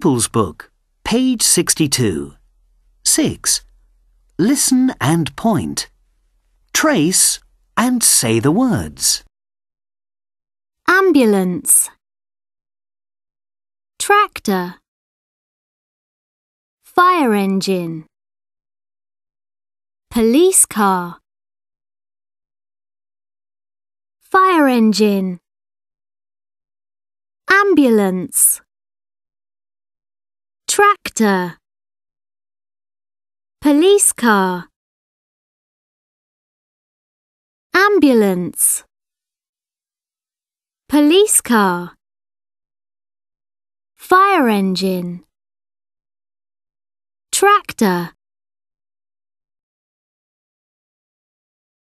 Pupil's Book, page 62. 6. Listen and point. Trace and say the words. Ambulance Tractor Fire engine Police car Fire engine Ambulance Tractor Police car Ambulance Police car Fire engine Tractor